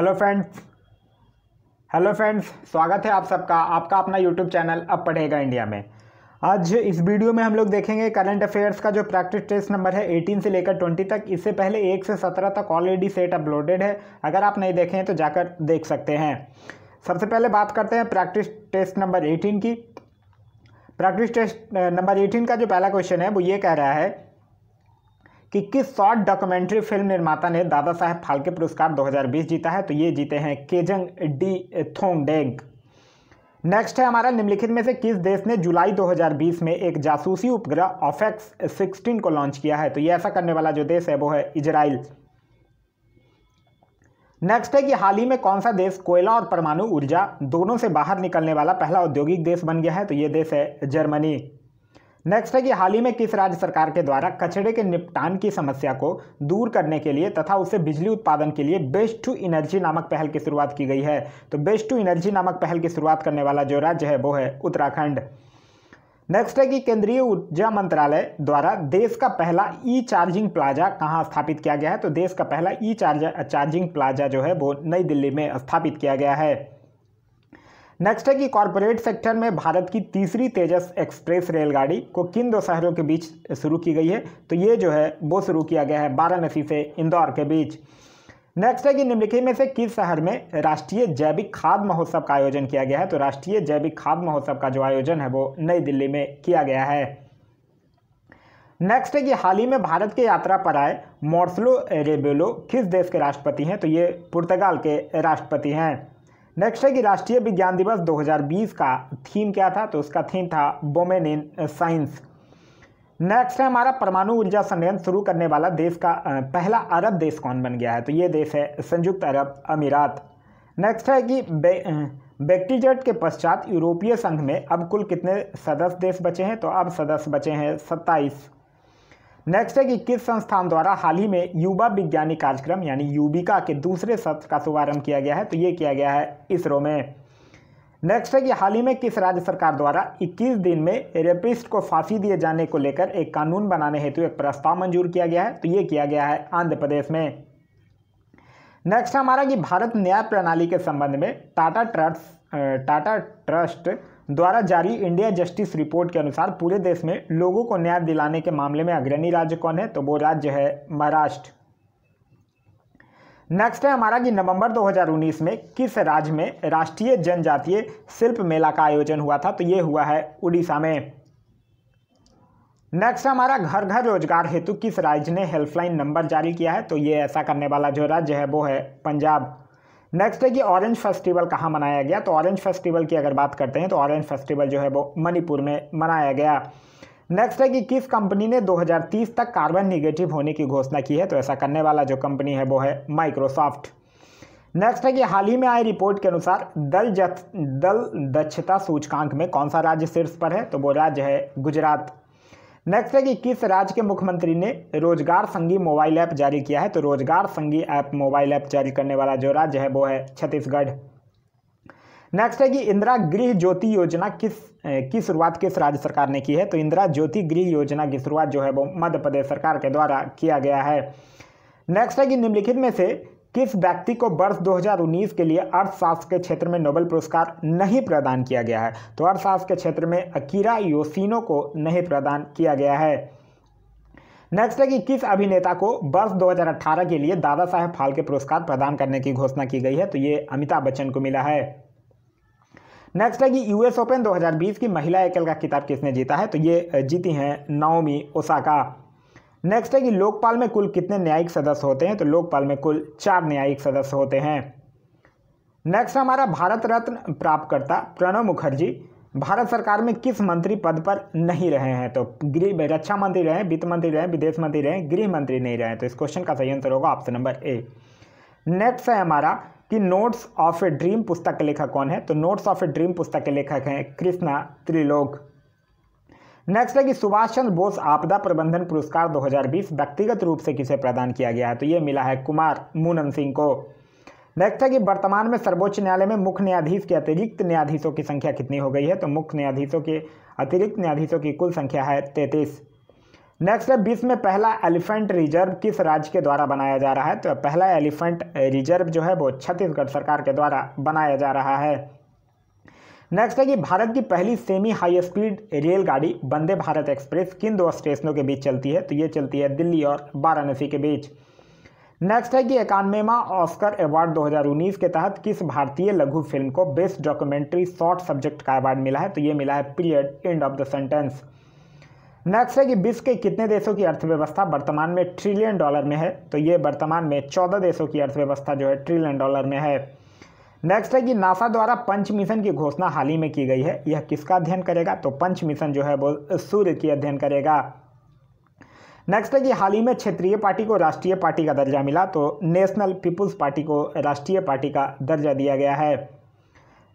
hello friends hello friends स्वागत है आप सबका आपका अपना यूट्यूब चैनल अब पढ़ेगा इंडिया में आज इस वीडियो में हम लोग देखेंगे करंट अफेयर्स का जो प्रैक्टिस टेस्ट नंबर है 18 से लेकर 20 तक इससे पहले 1 से 17 तक ऑलरेडी सेट अपलोडेड है अगर आप नहीं देखें तो जाकर देख सकते हैं सबसे पहले बात करते हैं प्रैक्टिस टेस्ट नंबर एटीन की प्रैक्टिस टेस्ट नंबर एटीन का जो पहला क्वेश्चन है वो ये कह रहा है कि किस शॉर्ट डॉक्यूमेंट्री फिल्म निर्माता ने दादा साहेब फाल्के पुरस्कार 2020 जीता है तो ये जीते हैं केजंग डी थोंगडेग नेक्स्ट है हमारा निम्नलिखित में से किस देश ने जुलाई 2020 में एक जासूसी उपग्रह ऑफेक्स 16 को लॉन्च किया है तो ये ऐसा करने वाला जो देश है वो है इजराइल नेक्स्ट है कि हाल ही में कौन सा देश कोयला और परमाणु ऊर्जा दोनों से बाहर निकलने वाला पहला औद्योगिक देश बन गया है तो ये देश है जर्मनी नेक्स्ट है कि हाल ही में किस राज्य सरकार के द्वारा कचरे के निपटान की समस्या को दूर करने के लिए तथा उसे बिजली उत्पादन के लिए बेस्ट टू एनर्जी नामक पहल की शुरुआत की गई है तो बेस्ट टू एनर्जी नामक पहल की शुरुआत करने वाला जो राज्य है वो है उत्तराखंड नेक्स्ट है कि केंद्रीय ऊर्जा मंत्रालय द्वारा देश का पहला ई चार्जिंग प्लाजा कहाँ स्थापित किया गया है तो देश का पहला ई चार्जर चार्जिंग प्लाजा जो है वो नई दिल्ली में स्थापित किया गया है नेक्स्ट है कि कॉरपोरेट सेक्टर में भारत की तीसरी तेजस एक्सप्रेस रेलगाड़ी को किन दो शहरों के बीच शुरू की गई है तो ये जो है वो शुरू किया गया है वाराणसी से इंदौर के बीच नेक्स्ट है कि निम्नलिखित में से किस शहर में राष्ट्रीय जैविक खाद महोत्सव का आयोजन किया गया है तो राष्ट्रीय जैविक खाद महोत्सव का जो आयोजन है वो नई दिल्ली में किया गया है नेक्स्ट है कि हाल ही में भारत के यात्रा पर आए मोर्सलो रेबेलो किस देश के राष्ट्रपति हैं तो ये पुर्तगाल के राष्ट्रपति हैं नेक्स्ट है कि राष्ट्रीय विज्ञान दिवस 2020 का थीम क्या था तो उसका थीम था वोमेन इन साइंस नेक्स्ट है हमारा परमाणु ऊर्जा संयंत्र शुरू करने वाला देश का पहला अरब देश कौन बन गया है तो ये देश है संयुक्त अरब अमीरात नेक्स्ट है कि व्यक्तिजट के पश्चात यूरोपीय संघ में अब कुल कितने सदस्य देश बचे हैं तो अब सदस्य बचे हैं सत्ताईस नेक्स्ट है कि किस संस्थान द्वारा हाल ही में युवा विज्ञानी कार्यक्रम यानी यूबिका के दूसरे सत्र का शुभारंभ किया गया है तो ये किया गया है इसरो में नेक्स्ट है कि हाल ही में किस राज्य सरकार द्वारा 21 दिन में रेपिस्ट को फांसी दिए जाने को लेकर एक कानून बनाने हेतु एक प्रस्ताव मंजूर किया गया है तो ये किया गया है आंध्र प्रदेश में नेक्स्ट हमारा कि भारत न्याय प्रणाली के संबंध में टाटा ट्रस्ट टाटा ट्रस्ट द्वारा जारी इंडिया जस्टिस रिपोर्ट के अनुसार पूरे देश में लोगों को न्याय दिलाने के मामले में अग्रणी राज्य कौन है तो वो राज्य है महाराष्ट्र नेक्स्ट है हमारा कि नवंबर 2019 में किस राज्य में राष्ट्रीय जनजातीय शिल्प मेला का आयोजन हुआ था तो ये हुआ है उड़ीसा में नेक्स्ट हमारा घर घर रोजगार हेतु किस राज्य ने हेल्पलाइन नंबर जारी किया है तो ये ऐसा करने वाला जो राज्य है वो है पंजाब नेक्स्ट है कि ऑरेंज फेस्टिवल कहाँ मनाया गया तो ऑरेंज फेस्टिवल की अगर बात करते हैं तो ऑरेंज फेस्टिवल जो है वो मणिपुर में मनाया गया नेक्स्ट है कि किस कंपनी ने 2030 तक कार्बन निगेटिव होने की घोषणा की है तो ऐसा करने वाला जो कंपनी है वो है माइक्रोसॉफ्ट नेक्स्ट है कि हाल ही में आई रिपोर्ट के अनुसार दल दल दक्षता सूचकांक में कौन सा राज्य शीर्ष पर है तो वो राज्य है गुजरात नेक्स्ट है कि किस राज्य के मुख्यमंत्री ने रोजगार संघी मोबाइल ऐप जारी किया है तो रोजगार संगी ऐप मोबाइल ऐप जारी करने वाला जो राज्य है वो है छत्तीसगढ़ नेक्स्ट है कि इंदिरा गृह ज्योति योजना किस की शुरुआत किस राज्य सरकार ने की है तो इंदिरा ज्योति गृह योजना की शुरुआत जो है वो मध्य प्रदेश सरकार के द्वारा किया गया है नेक्स्ट है कि निम्नलिखित में से किस व्यक्ति को वर्ष 2019 के लिए अर्थशास्त्र के क्षेत्र में नोबेल पुरस्कार नहीं प्रदान किया गया है तो अर्थशास्त्र के क्षेत्र में अकीरा योसिनो को नहीं प्रदान किया गया है नेक्स्ट है कि किस अभिनेता को वर्ष 2018 के लिए दादा साहेब फाल्के पुरस्कार प्रदान करने की घोषणा की गई है तो ये अमिताभ बच्चन को मिला है नेक्स्ट है कि यूएस ओपन 2020 की महिला एकल का किताब किसने जीता है तो ये जीती हैं नाओमी ओसाका नेक्स्ट है कि लोकपाल में कुल कितने न्यायिक सदस्य होते हैं तो लोकपाल में कुल चार न्यायिक सदस्य होते हैं नेक्स्ट हमारा भारत रत्न प्राप्तकर्ता प्रणब मुखर्जी भारत सरकार में किस मंत्री पद पर नहीं रहे हैं तो गृह रक्षा मंत्री रहे वित्त मंत्री रहे विदेश मंत्री रहे गृह मंत्री नहीं रहे तो इस क्वेश्चन का सही आंसर होगा ऑप्शन नंबर ए नेक्स्ट है हमारा कि नोट्स ऑफ ए ड्रीम पुस्तक के लेखक कौन है तो नोट्स ऑफ ए ड्रीम पुस्तक के लेखक हैं कृष्णा त्रिलोक नेक्स्ट है कि सुभाष चंद्र बोस आपदा प्रबंधन पुरस्कार 2020 व्यक्तिगत रूप से किसे प्रदान किया गया है तो ये मिला है कुमार मूनन सिंह को नेक्स्ट है कि वर्तमान में सर्वोच्च न्यायालय में मुख्य न्यायाधीश के अतिरिक्त न्यायाधीशों की संख्या कितनी हो गई है तो मुख्य न्यायाधीशों के अतिरिक्त न्यायाधीशों की कुल संख्या है तैंतीस नेक्स्ट है विश्व में पहला एलिफेंट रिजर्व किस राज्य के द्वारा बनाया जा रहा है तो पहला एलिफेंट रिजर्व जो है वो छत्तीसगढ़ सरकार के द्वारा बनाया जा रहा है नेक्स्ट है कि भारत की पहली सेमी हाई स्पीड रेलगाड़ी वंदे भारत एक्सप्रेस किन दो स्टेशनों के बीच चलती है तो ये चलती है दिल्ली और वाराणसी के बीच नेक्स्ट है कि इक्यानवेवा ऑस्कर अवार्ड 2019 के तहत किस भारतीय लघु फिल्म को बेस्ट डॉक्यूमेंट्री शॉर्ट सब्जेक्ट का अवार्ड मिला है तो ये मिला है period end of the sentence next है कि विश्व के कितने देशों की अर्थव्यवस्था वर्तमान में ट्रिलियन डॉलर में है तो ये वर्तमान में चौदह देशों की अर्थव्यवस्था जो है ट्रिलियन डॉलर में है नेक्स्ट है कि नासा द्वारा पंच मिशन की घोषणा हाल ही में की गई है यह किसका अध्ययन करेगा तो पंच मिशन जो है वो सूर्य की अध्ययन करेगा नेक्स्ट है कि हाल ही में क्षेत्रीय पार्टी को राष्ट्रीय पार्टी का दर्जा मिला तो नेशनल पीपुल्स पार्टी को राष्ट्रीय पार्टी का दर्जा दिया गया है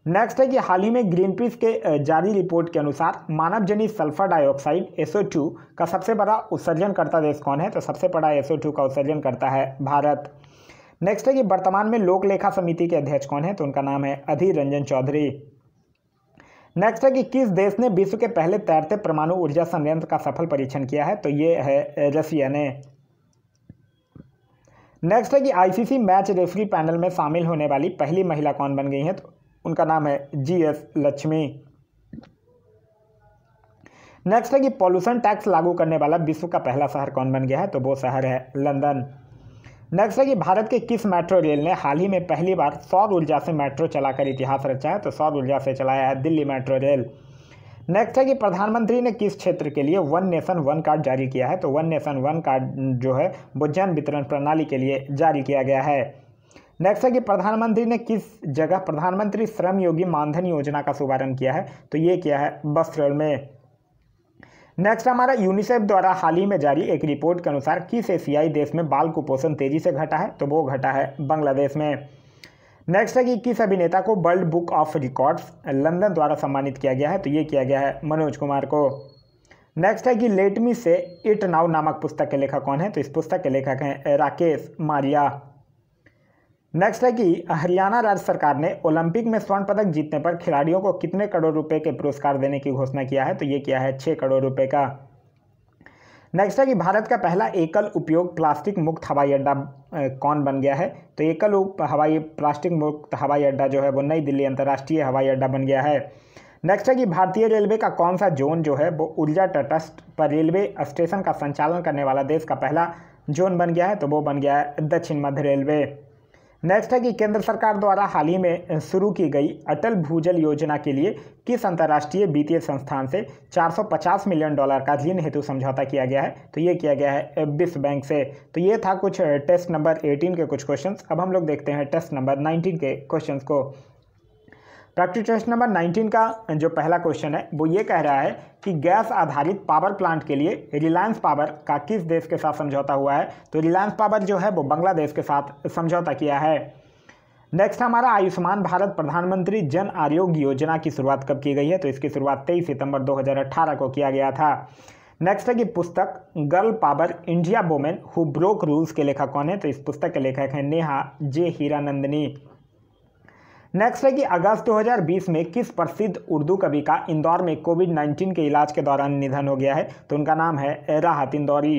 नेक्स्ट है कि हाल ही में ग्रीन पीस के जारी रिपोर्ट के अनुसार मानव जनित सल्फर डाइऑक्साइड एसओ का सबसे बड़ा उत्सर्जनकर्ता देश कौन है तो सबसे बड़ा एसओ का उत्सर्जन करता है भारत नेक्स्ट है कि वर्तमान में लोक लेखा समिति के अध्यक्ष कौन है तो उनका नाम है अधीर रंजन चौधरी नेक्स्ट है कि किस देश ने विश्व के पहले तैरते परमाणु ऊर्जा संयंत्र का सफल परीक्षण किया है तो ये है रसिया ने नेक्स्ट है कि आईसीसी मैच रेफरी पैनल में शामिल होने वाली पहली महिला कौन बन गई है तो उनका नाम है जी एस लक्ष्मी नेक्स्ट है कि पॉल्यूशन टैक्स लागू करने वाला विश्व का पहला शहर कौन बन गया है तो वो शहर है लंदन नेक्स्ट है कि भारत के किस मेट्रो रेल ने हाल ही में पहली बार सौर ऊर्जा से मेट्रो चलाकर इतिहास रचा है तो सौर ऊर्जा से चलाया है दिल्ली मेट्रो रेल नेक्स्ट है कि प्रधानमंत्री ने किस क्षेत्र के लिए वन नेशन वन कार्ड जारी किया है तो वन नेशन वन कार्ड जो है वो जन वितरण प्रणाली के लिए जारी किया गया है नेक्स्ट है कि प्रधानमंत्री ने किस जगह प्रधानमंत्री श्रम योगी मानधन योजना का शुभारंभ किया है तो ये किया है बस्तर में नेक्स्ट हमारा यूनिसेफ द्वारा हाल ही में जारी एक रिपोर्ट के अनुसार किस एशियाई देश में बाल कुपोषण तेजी से घटा है तो वो घटा है बांग्लादेश में नेक्स्ट है कि किस अभिनेता को world book of records London द्वारा सम्मानित किया गया है तो ये किया गया है मनोज कुमार को नेक्स्ट है कि लेटमी से इट नाउ नामक पुस्तक के लेखक कौन है तो इस पुस्तक के लेखक हैं राकेश मारिया नेक्स्ट है कि हरियाणा राज्य सरकार ने ओलंपिक में स्वर्ण पदक जीतने पर खिलाड़ियों को कितने करोड़ रुपए के पुरस्कार देने की घोषणा किया है तो ये किया है छः करोड़ रुपए का नेक्स्ट है कि भारत का पहला एकल उपयोग प्लास्टिक मुक्त हवाई अड्डा कौन बन गया है तो एकल उप हवाई प्लास्टिक मुक्त हवाई अड्डा जो है वो नई दिल्ली अंतर्राष्ट्रीय हवाई अड्डा बन गया है नेक्स्ट है कि भारतीय रेलवे का कौन सा जोन जो है वो ऊर्जा तटस्थ पर रेलवे स्टेशन का संचालन करने वाला देश का पहला जोन बन गया है तो वो बन गया है दक्षिण मध्य रेलवे नेक्स्ट है कि केंद्र सरकार द्वारा हाल ही में शुरू की गई अटल भूजल योजना के लिए किस अंतर्राष्ट्रीय वित्तीय संस्थान से 450 मिलियन डॉलर का ऋण हेतु समझौता किया गया है तो ये किया गया है बिस बैंक से तो ये था कुछ टेस्ट नंबर 18 के कुछ क्वेश्चंस अब हम लोग देखते हैं टेस्ट नंबर 19 के क्वेश्चंस को प्रैक्टिस टेस्ट नंबर 19 का जो पहला क्वेश्चन है वो ये कह रहा है कि गैस आधारित पावर प्लांट के लिए रिलायंस पावर का किस देश के साथ समझौता हुआ है तो रिलायंस पावर जो है वो बांग्लादेश के साथ समझौता किया है नेक्स्ट हमारा आयुष्मान भारत प्रधानमंत्री जन आरोग्य योजना की शुरुआत कब की गई है तो इसकी शुरुआत तेईस सितंबर दो को किया गया था नेक्स्ट है कि पुस्तक girl power India women who broke rules के लेखक कौन है तो इस पुस्तक के लेखक हैं नेहा जे हीरानंदनी नेक्स्ट है कि अगस्त 2020 में किस प्रसिद्ध उर्दू कवि का इंदौर में कोविड 19 के इलाज के दौरान निधन हो गया है तो उनका नाम है राहत इंदौरी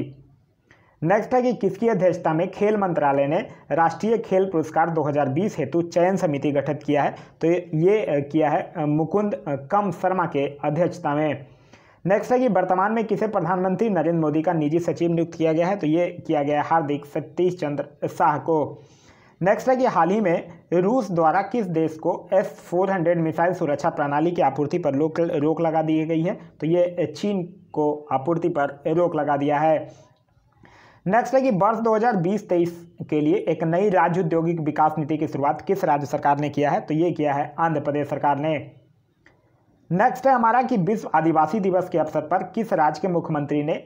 नेक्स्ट है कि किसकी अध्यक्षता में खेल मंत्रालय ने राष्ट्रीय खेल पुरस्कार 2020 हेतु चयन समिति गठित किया है तो ये किया है मुकुंद कम शर्मा के अध्यक्षता में नेक्स्ट है कि वर्तमान में किसे प्रधानमंत्री नरेंद्र मोदी का निजी सचिव नियुक्त किया गया है तो ये किया गया है हार्दिक सतीश चंद्र शाह को नेक्स्ट है कि हाल ही में रूस द्वारा किस देश को एस फोर हंड्रेड मिसाइल सुरक्षा प्रणाली की आपूर्ति पर रोक रोक लगा दी गई है तो ये चीन को आपूर्ति पर रोक लगा दिया है नेक्स्ट है कि वर्ष 2020-23 के लिए एक नई राज्य औद्योगिक विकास नीति की शुरुआत किस राज्य सरकार ने किया है तो ये किया है आंध्र प्रदेश सरकार ने नेक्स्ट है हमारा कि विश्व आदिवासी दिवस के अवसर पर किस राज्य के मुख्यमंत्री ने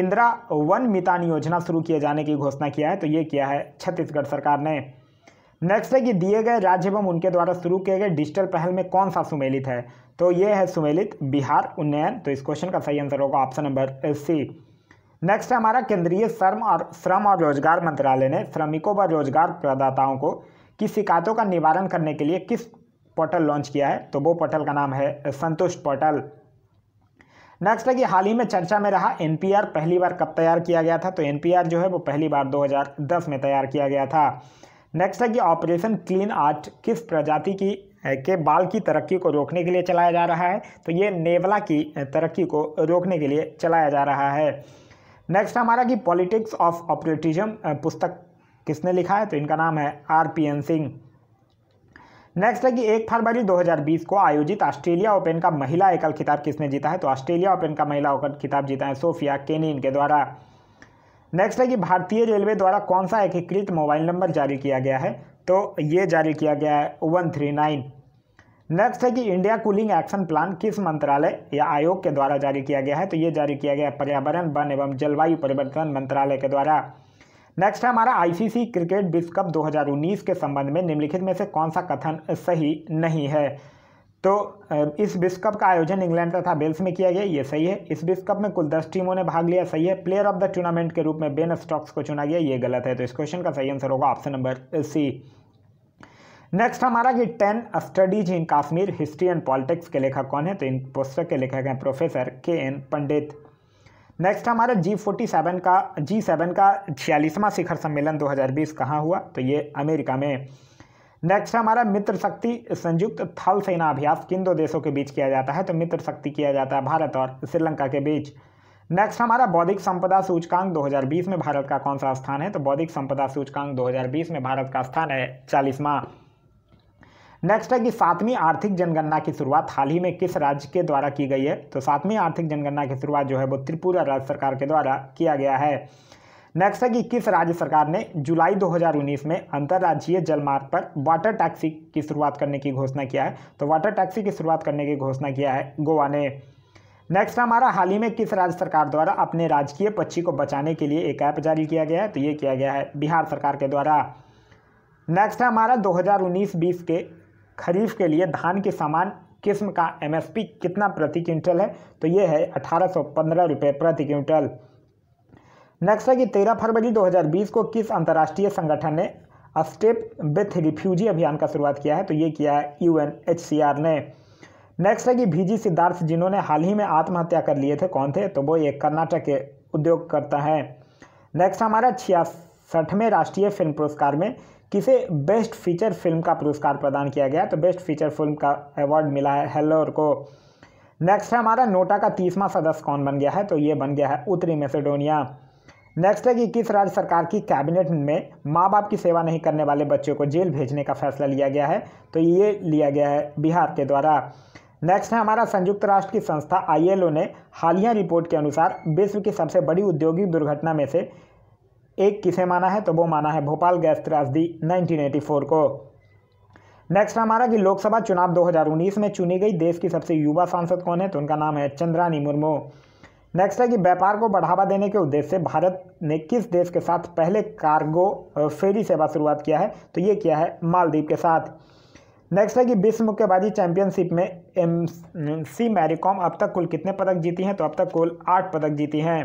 इंदिरा वन मितान योजना शुरू किए जाने की घोषणा किया है तो ये किया है छत्तीसगढ़ सरकार ने नेक्स्ट है कि दिए गए राज्य एवं उनके द्वारा शुरू किए गए डिजिटल पहल में कौन सा सुमेलित है तो ये है सुमेलित बिहार उन्नयन तो इस क्वेश्चन का सही आंसर होगा ऑप्शन नंबर सी नेक्स्ट है हमारा केंद्रीय श्रम और श्रम और रोजगार मंत्रालय ने श्रमिकों व रोजगार प्रदाताओं को की शिकायतों का निवारण करने के लिए किस पोर्टल लॉन्च किया है तो वो पोर्टल का नाम है संतुष्ट पोर्टल नेक्स्ट है कि हाल ही में चर्चा में रहा एनपीआर पहली बार कब तैयार किया गया था तो एनपीआर जो है वो पहली बार 2010 में तैयार किया गया था नेक्स्ट है कि ऑपरेशन क्लीन आर्ट किस प्रजाति की के बाल की तरक्की को रोकने के लिए चलाया जा रहा है तो ये नेवला की तरक्की को रोकने के लिए चलाया जा रहा है नेक्स्ट हमारा कि पॉलिटिक्स ऑफ ऑपरेटिज्म पुस्तक किसने लिखा है तो इनका नाम है R P N Singh next है कि एक फरवरी 2020 को आयोजित ऑस्ट्रेलिया ओपन का महिला एकल खिताब किसने जीता है तो ऑस्ट्रेलिया ओपन का महिला ओपन खिताब जीता है सोफिया केनी इनके द्वारा नेक्स्ट है कि भारतीय रेलवे द्वारा कौन सा एकीकृत मोबाइल नंबर जारी किया गया है तो ये जारी किया गया है वन थ्री नाइन नेक्स्ट है कि इंडिया कूलिंग एक्शन प्लान किस मंत्रालय या आयोग के द्वारा जारी किया गया है तो ये जारी किया गया पर्यावरण वन एवं जलवायु परिवर्तन मंत्रालय के द्वारा नेक्स्ट है हमारा आईसीसी क्रिकेट विश्व कप 2019 के संबंध में निम्नलिखित में से कौन सा कथन सही नहीं है तो इस विश्व कप का आयोजन इंग्लैंड तथा वेल्स में किया गया ये सही है इस विश्व कप में कुल दस टीमों ने भाग लिया सही है प्लेयर ऑफ द टूर्नामेंट के रूप में बेन स्टॉक्स को चुना गया ये गलत है तो इस क्वेश्चन का सही आंसर होगा ऑप्शन नंबर सी नेक्स्ट हमारा कि ten studies in Kashmir history and politics के लेखक कौन है तो इन पुस्तक के लेखक हैं प्रोफेसर के एन पंडित नेक्स्ट हमारा जी फोर्टी सेवन का जी सेवन का छियालीसवां शिखर सम्मेलन 2020 कहाँ हुआ तो ये अमेरिका में नेक्स्ट हमारा मित्र शक्ति संयुक्त थल सेना अभ्यास किन दो देशों के बीच किया जाता है तो मित्र शक्ति किया जाता है भारत और श्रीलंका के बीच नेक्स्ट हमारा बौद्धिक संपदा सूचकांक 2020 में भारत का कौन सा स्थान है तो बौद्धिक संपदा सूचकांक 2020 में भारत का स्थान है चालीसवां नेक्स्ट है कि सातवीं आर्थिक जनगणना की शुरुआत हाल ही में किस राज्य के द्वारा की गई है तो सातवीं आर्थिक जनगणना की शुरुआत जो है वो त्रिपुरा राज्य सरकार के द्वारा किया गया है नेक्स्ट है कि किस राज्य सरकार ने जुलाई 2019 में अंतर्राज्यीय जलमार्ग पर वाटर टैक्सी की शुरुआत करने की घोषणा किया है तो वाटर टैक्सी की शुरुआत करने की घोषणा किया है गोवा ने नेक्स्ट हमारा हाल ही में किस राज्य सरकार द्वारा अपने राजकीय पक्षी को बचाने के लिए एक ऐप जारी किया गया है तो ये किया गया है बिहार सरकार के द्वारा नेक्स्ट है हमारा 2019-20 के खरीफ के लिए धान की समान किस्म का एमएसपी कितना प्रति क्विंटल है तो ये है अठारह रुपए प्रति क्विंटल नेक्स्ट है कि 13 फरवरी 2020 को किस अंतर्राष्ट्रीय संगठन ने स्टेप विथ रिफ्यूजी अभियान का शुरुआत किया है तो ये किया है यू ने नेक्स्ट है कि भीजी सिद्धार्थ जिन्होंने हाल ही में आत्महत्या कर लिए थे कौन थे तो वो एक कर्नाटक के उद्योगकर्ता हैं नेक्स्ट हमारा छियासठवें राष्ट्रीय फिल्म पुरस्कार में किसे बेस्ट फीचर फिल्म का पुरस्कार प्रदान किया गया तो बेस्ट फीचर फिल्म का अवार्ड मिला है हेलोर को नेक्स्ट है हमारा नोटा का तीसवा सदस्य कौन बन गया है तो ये बन गया है उत्तरी मैसेडोनिया नेक्स्ट है कि किस राज्य सरकार की कैबिनेट में माँ बाप की सेवा नहीं करने वाले बच्चों को जेल भेजने का फैसला लिया गया है तो ये लिया गया है बिहार के द्वारा नेक्स्ट है हमारा संयुक्त राष्ट्र की संस्था आईएलओ ने हालिया रिपोर्ट के अनुसार विश्व की सबसे बड़ी औद्योगिक दुर्घटना में से एक किसे माना है तो वो माना है भोपाल गैस त्रासदी 1984 को नेक्स्ट हमारा कि लोकसभा चुनाव 2019 में चुनी गई देश की सबसे युवा सांसद कौन है तो उनका नाम है चंद्रानी मुर्मू नेक्स्ट है कि व्यापार को बढ़ावा देने के उद्देश्य से भारत ने किस देश के साथ पहले कार्गो फेरी सेवा शुरुआत किया है तो ये किया है मालदीव के साथ नेक्स्ट है कि विश्व मुक्केबाजी चैंपियनशिप में एम सी मैरीकॉम अब तक कुल कितने पदक जीती हैं तो अब तक कुल आठ पदक जीती हैं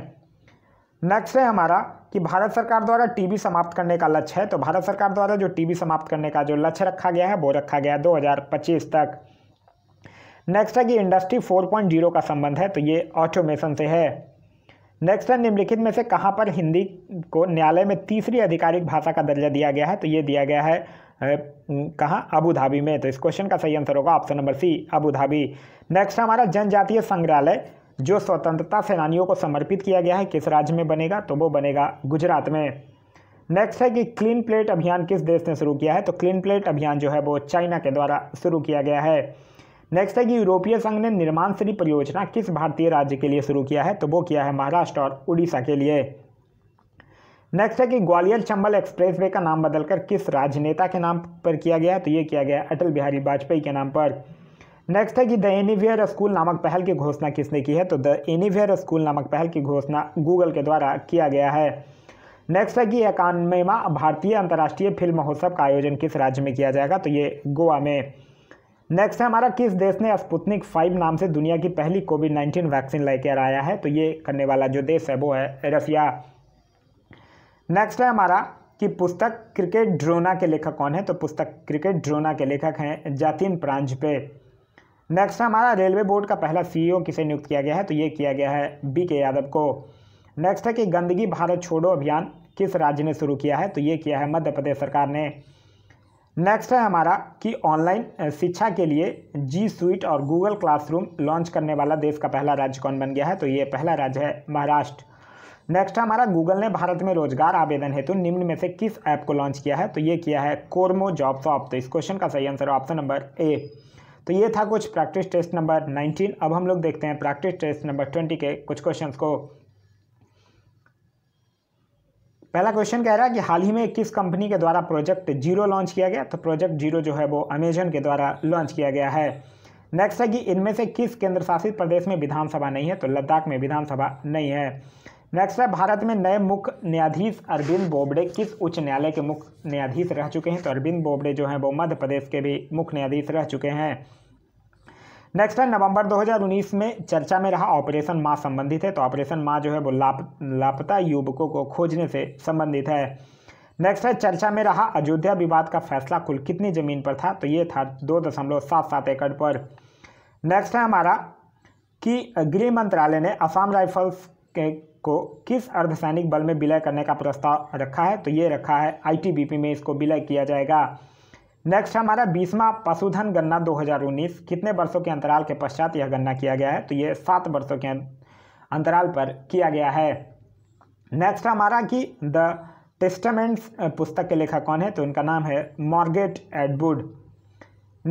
नेक्स्ट है हमारा कि भारत सरकार द्वारा टीबी समाप्त करने का लक्ष्य है तो भारत सरकार द्वारा जो टीबी समाप्त करने का जो लक्ष्य रखा गया है वो रखा गया है 2025 तक नेक्स्ट है कि इंडस्ट्री 4.0 का संबंध है तो ये ऑटोमेशन से है नेक्स्ट है निम्नलिखित में से कहाँ पर हिंदी को न्यायालय में तीसरी आधिकारिक भाषा का दर्जा दिया गया है तो ये दिया गया है कहाँ अबूधाबी में तो इस क्वेश्चन का सही आंसर होगा option number C Abu Dhabi next हमारा जनजातीय संग्रहालय जो स्वतंत्रता सेनानियों को समर्पित किया गया है किस राज्य में बनेगा तो वो बनेगा गुजरात में नेक्स्ट है कि क्लीन प्लेट अभियान किस देश ने शुरू किया है तो क्लीन प्लेट अभियान जो है वो चाइना के द्वारा शुरू किया गया है नेक्स्ट है कि यूरोपीय संघ ने निर्माण श्री परियोजना किस भारतीय राज्य के लिए शुरू किया है तो वो किया है महाराष्ट्र और उड़ीसा के लिए नेक्स्ट है कि ग्वालियर चंबल एक्सप्रेसवे का नाम बदलकर किस राजनेता के नाम पर किया गया है तो ये किया गया अटल बिहारी वाजपेयी के नाम पर नेक्स्ट है कि द एनीवेयर स्कूल नामक पहल की घोषणा किसने की है तो द एनीवेयर स्कूल नामक पहल की घोषणा गूगल के द्वारा किया गया है नेक्स्ट है कि इक्यानवेवा भारतीय अंतर्राष्ट्रीय फिल्म महोत्सव का आयोजन किस राज्य में किया जाएगा तो ये गोवा में नेक्स्ट है हमारा किस देश ने स्पुतनिक फाइव नाम से दुनिया की पहली कोविड नाइन्टीन वैक्सीन लेकर आया है तो ये करने वाला जो देश है वो है रसिया नेक्स्ट है हमारा कि पुस्तक क्रिकेट ड्रोना के लेखक कौन है तो पुस्तक क्रिकेट ड्रोना के लेखक हैं जातिन पे नेक्स्ट हमारा रेलवे बोर्ड का पहला सीईओ e किसे नियुक्त किया गया है तो ये किया गया है बी के यादव को नेक्स्ट है कि गंदगी भारत छोड़ो अभियान किस राज्य ने शुरू किया है तो ये किया है मध्य प्रदेश सरकार ने नेक्स्ट है हमारा कि ऑनलाइन शिक्षा के लिए जी स्वीट और गूगल क्लासरूम लॉन्च करने वाला देश का पहला राज्य कौन बन गया है तो ये पहला राज्य है महाराष्ट्र नेक्स्ट हमारा गूगल ने भारत में रोजगार आवेदन हेतु तो निम्न में से किस ऐप को लॉन्च किया है तो ये किया है कोरमो जॉब शॉप तो इस क्वेश्चन का सही आंसर ऑप्शन नंबर ए तो ये था कुछ प्रैक्टिस टेस्ट नंबर नाइनटीन अब हम लोग देखते हैं प्रैक्टिस टेस्ट नंबर ट्वेंटी के कुछ क्वेश्चंस को पहला क्वेश्चन कह रहा है कि हाल ही में किस कंपनी के द्वारा प्रोजेक्ट जीरो लॉन्च किया गया तो प्रोजेक्ट जीरो जो है वो अमेजन के द्वारा लॉन्च किया गया है नेक्स्ट है कि इनमें से किस केंद्र शासित प्रदेश में विधानसभा नहीं है तो लद्दाख में विधानसभा नहीं है नेक्स्ट है भारत में नए मुख्य न्यायाधीश अरविंद बोबडे किस उच्च न्यायालय के मुख्य न्यायाधीश रह चुके हैं तो अरविंद बोबडे जो हैं वो मध्य प्रदेश के भी मुख्य न्यायाधीश रह चुके हैं नेक्स्ट है नवंबर 2019 में चर्चा में रहा ऑपरेशन माँ संबंधित है तो ऑपरेशन माँ जो है वो लाप लापता युवकों को खोजने से संबंधित है नेक्स्ट है चर्चा में रहा अयोध्या विवाद का फैसला कुल कितनी जमीन पर था तो ये था दो दशमलव सात सात एकड़ पर नेक्स्ट है हमारा कि गृह मंत्रालय ने असम राइफल्स के को किस अर्धसैनिक बल में विलय करने का प्रस्ताव रखा है तो ये रखा है आई में इसको विलय किया जाएगा नेक्स्ट हमारा बीसवा पशुधन गन्ना 2019 कितने वर्षों के अंतराल के पश्चात यह गन्ना किया गया है तो ये सात वर्षों के अंतराल पर किया गया है नेक्स्ट हमारा कि द टेस्टामेंट्स पुस्तक के लेखक कौन है तो इनका नाम है मॉर्गेट एडवुड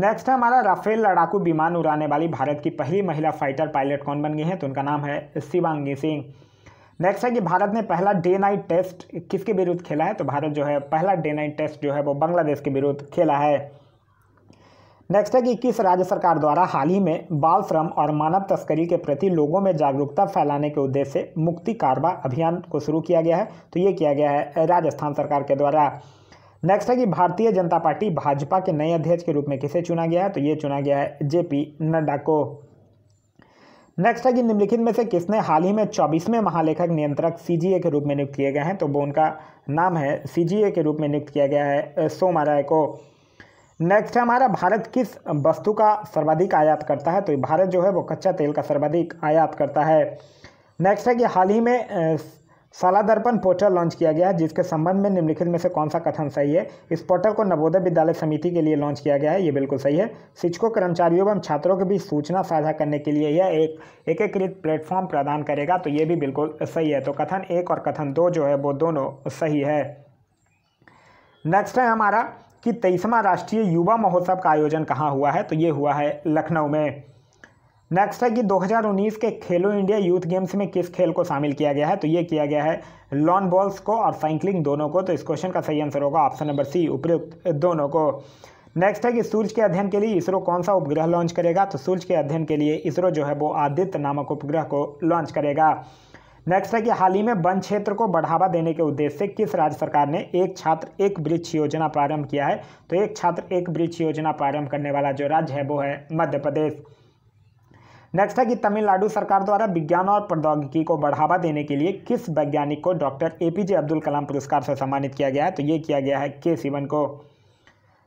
नेक्स्ट हमारा राफेल लड़ाकू विमान उड़ाने वाली भारत की पहली महिला फाइटर पायलट कौन बन गई हैं तो उनका नाम है शिवांगी सिंह नेक्स्ट है कि भारत ने पहला डे नाइट टेस्ट किसके विरुद्ध खेला है तो भारत जो है पहला डे नाइट टेस्ट जो है वो बांग्लादेश के विरुद्ध खेला है नेक्स्ट है कि किस राज्य सरकार द्वारा हाल ही में बाल श्रम और मानव तस्करी के प्रति लोगों में जागरूकता फैलाने के उद्देश्य से मुक्ति कारवा अभियान को शुरू किया गया है तो ये किया गया है राजस्थान सरकार के द्वारा नेक्स्ट है कि भारतीय जनता पार्टी भाजपा के नए अध्यक्ष के रूप में किसे चुना गया है तो ये चुना गया है जे पी नड्डा को नेक्स्ट है कि निम्नलिखित में से किसने हाल ही में चौबीसवें महालेखक नियंत्रक सी के रूप में नियुक्त किए गए हैं तो वो उनका नाम है सी के रूप में नियुक्त किया गया है सोमा राय को नेक्स्ट है हमारा भारत किस वस्तु का सर्वाधिक आयात करता है तो भारत जो है वो कच्चा तेल का सर्वाधिक आयात करता है नेक्स्ट है कि हाल ही में शाला दर्पण पोर्टल लॉन्च किया गया है जिसके संबंध में निम्नलिखित में से कौन सा कथन सही है इस पोर्टल को नवोदय विद्यालय समिति के लिए लॉन्च किया गया है ये बिल्कुल सही है शिक्षकों कर्मचारियों एवं छात्रों के बीच सूचना साझा करने के लिए यह एक एकीकृत प्लेटफॉर्म प्रदान करेगा तो ये भी बिल्कुल सही है तो कथन एक और कथन दो जो है वो दोनों सही है नेक्स्ट है हमारा कि तेईसवा राष्ट्रीय युवा महोत्सव का आयोजन कहाँ हुआ है तो ये हुआ है लखनऊ में नेक्स्ट है कि 2019 के खेलो इंडिया यूथ गेम्स में किस खेल को शामिल किया गया है तो ये किया गया है लॉन बॉल्स को और साइकिलिंग दोनों को तो इस क्वेश्चन का सही आंसर होगा ऑप्शन नंबर सी उपयुक्त दोनों को नेक्स्ट है कि सूर्य के अध्ययन के लिए इसरो कौन सा उपग्रह लॉन्च करेगा तो सूर्य के अध्ययन के लिए इसरो जो है वो आदित्य नामक उपग्रह को लॉन्च करेगा नेक्स्ट है कि हाल ही में वन क्षेत्र को बढ़ावा देने के उद्देश्य से किस राज्य सरकार ने एक छात्र एक वृक्ष योजना प्रारंभ किया है तो एक छात्र एक वृक्ष योजना प्रारंभ करने वाला जो राज्य है वो है मध्य प्रदेश नेक्स्ट है कि तमिलनाडु सरकार द्वारा विज्ञान और प्रौद्योगिकी को बढ़ावा देने के लिए किस वैज्ञानिक को doctor A P J Abdul Kalam पुरस्कार से सम्मानित किया गया है तो ये किया गया है के सिवन को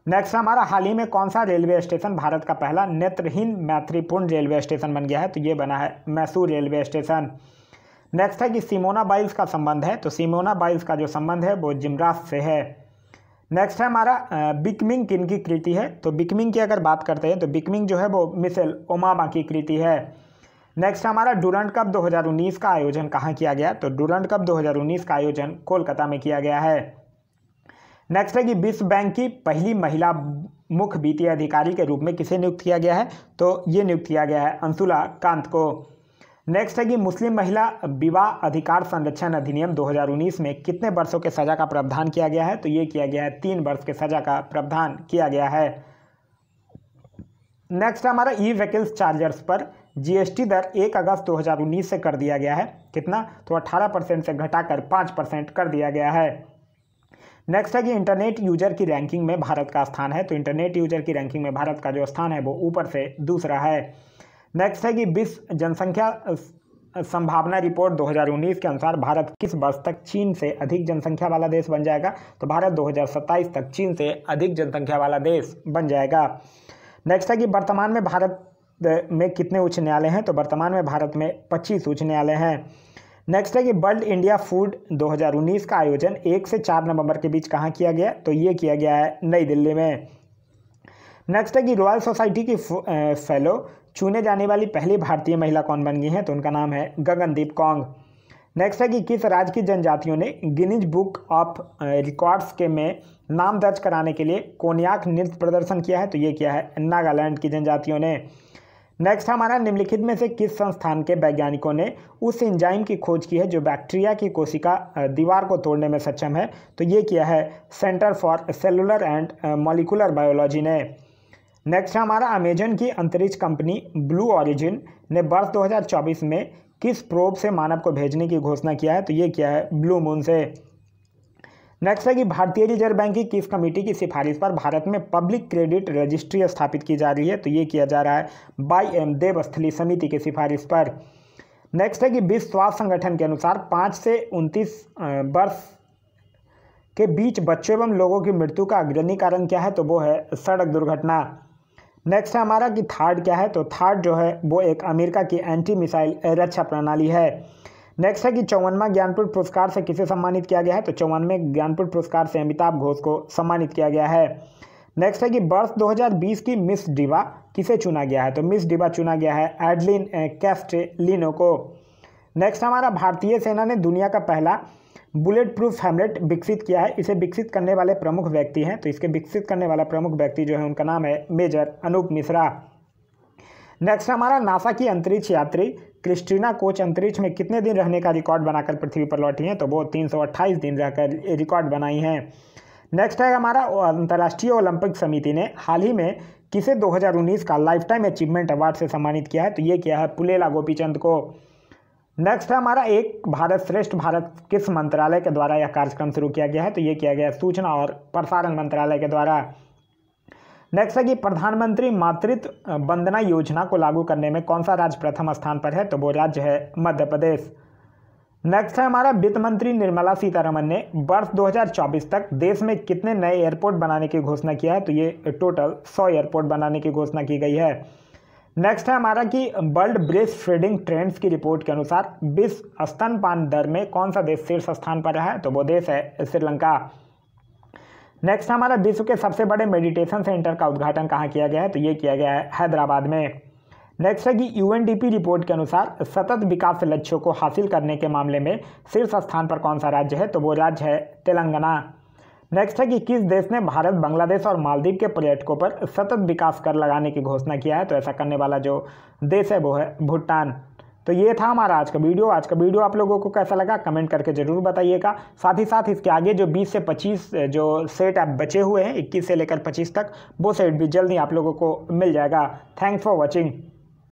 नेक्स्ट हमारा हाल ही में कौन सा रेलवे स्टेशन भारत का पहला नेत्रहीन मैत्रीपूर्ण रेलवे स्टेशन बन गया है तो ये बना है मैसूर रेलवे स्टेशन नेक्स्ट है कि सिमोना बाइल्स का संबंध है तो सिमोना बाइल्स का जो संबंध है वो जिमराज से है नेक्स्ट है हमारा बिकमिंग किन की कृति है तो बिकमिंग की अगर बात करते हैं तो बिकमिंग जो है वो मिसेल ओमामा की कृति है नेक्स्ट हमारा डूरंट कप 2019 का आयोजन कहाँ किया गया तो डूरंट कप 2019 का आयोजन कोलकाता में किया गया है नेक्स्ट है कि विश्व बैंक की पहली महिला मुख्य वित्तीय अधिकारी के रूप में किसे नियुक्त किया गया है तो ये नियुक्त किया गया है अंशुला कांत को नेक्स्ट है कि मुस्लिम महिला विवाह अधिकार संरक्षण अधिनियम 2019 में कितने वर्षों के सज़ा का प्रावधान किया गया है तो ये किया गया है तीन वर्ष के सज़ा का प्रावधान किया गया है नेक्स्ट हमारा ई व्हीकल्स चार्जर्स पर जीएसटी दर 1 अगस्त 2019 से कर दिया गया है कितना तो 18 परसेंट से घटाकर 5 परसेंट कर दिया गया है नेक्स्ट है कि इंटरनेट यूजर की रैंकिंग में भारत का स्थान है तो इंटरनेट यूजर की रैंकिंग में भारत का जो स्थान है वो ऊपर से दूसरा है नेक्स्ट है कि विश्व जनसंख्या संभावना रिपोर्ट 2019 के अनुसार भारत किस वर्ष तक चीन से अधिक जनसंख्या वाला देश बन जाएगा तो भारत 2027 तक चीन से अधिक जनसंख्या वाला देश बन जाएगा नेक्स्ट है कि वर्तमान में भारत में कितने उच्च न्यायालय हैं तो वर्तमान में भारत में पच्चीस उच्च न्यायालय हैं नेक्स्ट है कि वर्ल्ड इंडिया फूड 2019 का आयोजन एक से चार नवंबर के बीच कहाँ किया गया तो ये किया गया है नई दिल्ली में नेक्स्ट है कि रॉयल सोसाइटी की फेलो चुने जाने वाली पहली भारतीय महिला कौन बन गई हैं तो उनका नाम है गगनदीप कौंग नेक्स्ट है कि किस राज्य की जनजातियों ने गिनीज बुक ऑफ रिकॉर्ड्स के में नाम दर्ज कराने के लिए कोनियाक नृत्य प्रदर्शन किया है तो ये किया है नागालैंड की जनजातियों ने नेक्स्ट हमारा निम्नलिखित में से किस संस्थान के वैज्ञानिकों ने उस इंजाइम की खोज की है जो बैक्टीरिया की कोशिका दीवार को तोड़ने में सक्षम है तो ये किया है centre for cellular and molecular biology ने नेक्स्ट है हमारा अमेजन की अंतरिक्ष कंपनी ब्लू ऑरिजिन ने वर्ष 2024 में किस प्रोब से मानव को भेजने की घोषणा किया है तो ये क्या है ब्लू मून से नेक्स्ट है कि भारतीय रिजर्व बैंक की किस कमेटी की सिफारिश पर भारत में पब्लिक क्रेडिट रजिस्ट्री स्थापित की जा रही है तो ये किया जा रहा है बाई एम देवस्थली समिति की सिफारिश पर नेक्स्ट है कि विश्व स्वास्थ्य संगठन के अनुसार पाँच से उनतीस वर्ष के बीच बच्चों एवं लोगों की मृत्यु का अग्रणी कारण क्या है तो वो है सड़क दुर्घटना नेक्स्ट है हमारा कि थार्ड क्या है तो थार्ड जो है वो एक अमेरिका की एंटी मिसाइल रक्षा प्रणाली है नेक्स्ट है कि चौवनवा ज्ञानपुर पुरस्कार से किसे सम्मानित किया गया है तो चौवनवे ज्ञानपुर पुरस्कार से अमिताभ घोष को सम्मानित किया गया है नेक्स्ट है कि वर्ष 2020 की मिस डिवा किसे चुना गया है तो मिस डिवा चुना गया है एडलिन कैस्टेलिनो को नेक्स्ट हमारा भारतीय सेना ने दुनिया का पहला बुलेट प्रूफ हेमलेट विकसित किया है इसे विकसित करने वाले प्रमुख व्यक्ति हैं तो इसके विकसित करने वाला प्रमुख व्यक्ति जो है उनका नाम है मेजर अनूप मिश्रा नेक्स्ट हमारा नासा की अंतरिक्ष यात्री क्रिस्टीना कोच अंतरिक्ष में कितने दिन रहने का रिकॉर्ड बनाकर पृथ्वी पर लौटी हैं तो वो तीन दिन रहकर रिकॉर्ड बनाई हैं नेक्स्ट है हमारा अंतर्राष्ट्रीय ओलंपिक समिति ने हाल ही में किसे 2019 का लाइफ टाइम अचीवमेंट अवार्ड से सम्मानित किया है तो ये किया है पुलेला गोपीचंद को नेक्स्ट है हमारा एक भारत श्रेष्ठ भारत किस मंत्रालय के द्वारा यह कार्यक्रम शुरू किया गया है तो ये किया गया सूचना और प्रसारण मंत्रालय के द्वारा नेक्स्ट है कि प्रधानमंत्री मातृत्व वंदना योजना को लागू करने में कौन सा राज्य प्रथम स्थान पर है तो वो राज्य है मध्य प्रदेश नेक्स्ट है हमारा वित्त मंत्री निर्मला सीतारमन ने वर्ष 2024 तक देश में कितने नए एयरपोर्ट बनाने की घोषणा किया है तो ये टोटल 100 एयरपोर्ट बनाने की घोषणा की गई है नेक्स्ट है हमारा कि वर्ल्ड ब्रेस्ट फीडिंग ट्रेंड्स की रिपोर्ट के अनुसार विश्व स्तनपान दर में कौन सा देश शीर्ष स्थान पर है तो वो देश है श्रीलंका नेक्स्ट हमारा विश्व के सबसे बड़े मेडिटेशन सेंटर का उद्घाटन कहाँ किया गया है तो ये किया गया है हैदराबाद में नेक्स्ट है कि यूएनडीपी रिपोर्ट के अनुसार सतत विकास लक्ष्यों को हासिल करने के मामले में शीर्ष स्थान पर कौन सा राज्य है तो वो राज्य है तेलंगाना नेक्स्ट है कि किस देश ने भारत बांग्लादेश और मालदीव के पर्यटकों पर सतत विकास कर लगाने की घोषणा किया है तो ऐसा करने वाला जो देश है वो है भूटान तो ये था हमारा आज का वीडियो आज का वीडियो आप लोगों को कैसा लगा कमेंट करके ज़रूर बताइएगा साथ ही साथ इसके आगे जो 20 से 25 जो सेट आप बचे हुए हैं 21 से लेकर 25 तक वो सेट भी जल्दी आप लोगों को मिल जाएगा थैंक्स फॉर वॉचिंग